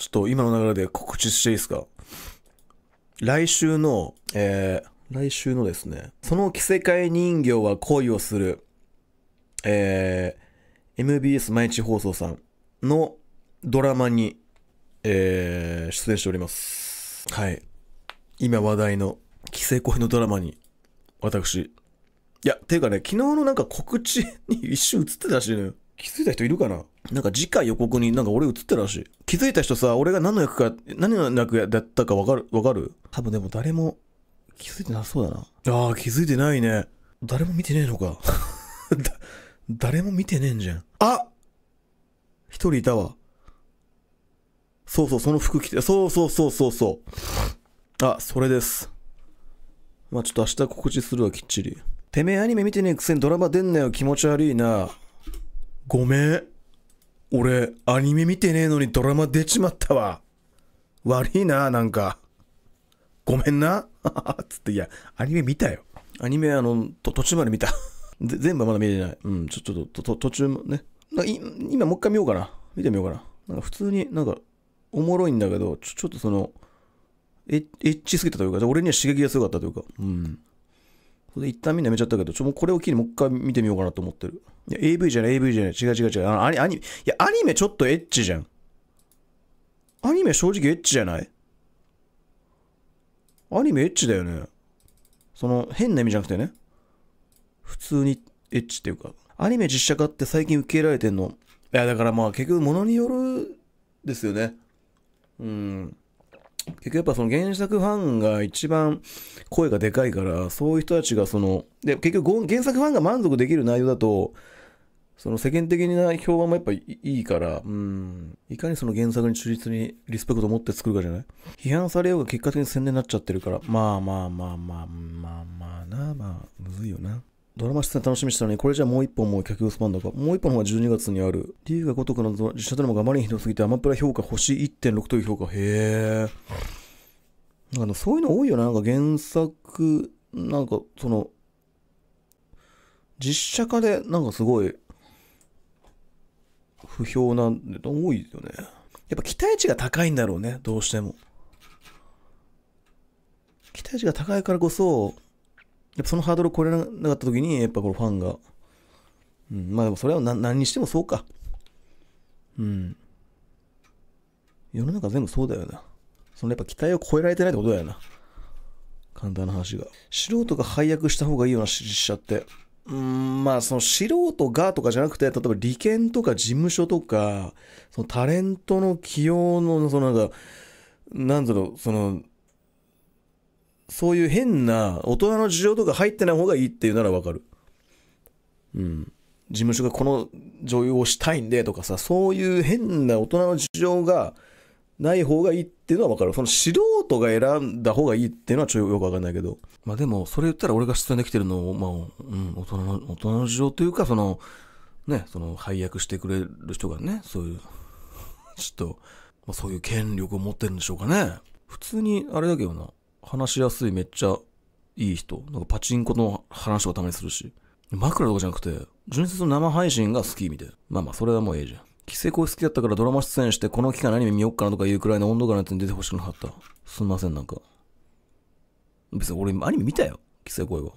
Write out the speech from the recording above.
ちょっと今の流れで告知していいですか来週の、えー、来週のですね、その着せ替え人形は恋をする、えー、MBS 毎日放送さんのドラマに、えー、出演しております。はい。今話題の着せ恋のドラマに、私。いや、ていうかね、昨日のなんか告知に一瞬映ってたらしいのよ。気づいた人いるかななんか次回予告になんか俺映ってるらしい。気づいた人さ、俺が何の役か、何の役だったかわかる、わかる多分でも誰も気づいてなそうだな。ああ、気づいてないね。誰も見てねえのか。だ、誰も見てねえんじゃん。あ一人いたわ。そうそう、その服着て、そうそうそうそうそう。あ、それです。まあちょっと明日告知するわ、きっちり。てめえアニメ見てねえくせにドラマ出んなよ、気持ち悪いな。ごめん。俺、アニメ見てねえのにドラマ出ちまったわ。悪いな、なんか。ごめんな。つって、いや、アニメ見たよ。アニメ、あの、と途中まで見た。全部はまだ見えてない。うん、ちょ、ちょっと、途中ね。今、もう一回見ようかな。見てみようかな。なんか普通になんか、おもろいんだけど、ちょ、ちょっとその、エッチすぎたというか、俺には刺激が強かったというか、うん。れ一旦みんなめちゃったけど、ちょ、もうこれを機にもう一回見てみようかなと思ってる。いや、AV じゃない、AV じゃない、違う違う違う。あのアニアニメ、いや、アニメちょっとエッチじゃん。アニメ正直エッチじゃないアニメエッチだよね。その、変な意味じゃなくてね。普通にエッチっていうか。アニメ実写化って最近受け入れられてんの。いや、だからまあ結局物によるですよね。うん。結局やっぱその原作ファンが一番声がでかいから、そういう人たちがその、で、結局原作ファンが満足できる内容だと、その世間的な評判もやっぱいいから、うん、いかにその原作に忠実にリスペクトを持って作るかじゃない批判されようが結果的に宣伝になっちゃってるから、まあまあまあまあ、まあまあな、まあ、むずいよな。ドラマ出演楽しみにしたのに、これじゃもう一本も客をスパンだか。もう一本は12月にある。由が如くの実写ドラマがあまりにひどすぎて、アマプラ評価星1.6という評価。へえ。なんかそういうの多いよな。なんか原作、なんかその、実写化でなんかすごい、不評なんで、多いよね。やっぱ期待値が高いんだろうね。どうしても。期待値が高いからこそ、やっぱそのハードルを超えられなかった時に、やっぱこのファンが、うん、まあでもそれは何にしてもそうか。うん。世の中全部そうだよな。そのやっぱ期待を超えられてないってことだよな。簡単な話が。素人が配役した方がいいようなしちゃって。うん、まあその素人がとかじゃなくて、例えば利権とか事務所とか、そのタレントの起用の、そのなんか、なんだろう、その、そういう変な大人の事情とか入ってない方がいいっていうならわかる。うん。事務所がこの女優をしたいんでとかさ、そういう変な大人の事情がない方がいいっていうのはわかる。その素人が選んだ方がいいっていうのはちょっとよくわかんないけど。まあでも、それ言ったら俺が出演できてるのを、まあ、うん、大人の、大人の事情というか、その、ね、その配役してくれる人がね、そういう、ちょっと、まあ、そういう権力を持ってるんでしょうかね。普通に、あれだけどな、話しやすい、めっちゃいい人。なんかパチンコの話とかたまにするし。枕とかじゃなくて、純粋の生配信が好きみたいな。まあまあ、それはもうええじゃん。規制声好きだったからドラマ出演して、この期間何見よっかなとかいうくらいの温度感のやつに出てほしくなかった。すんません、なんか。別に俺、アニメ見たよ。規制声は。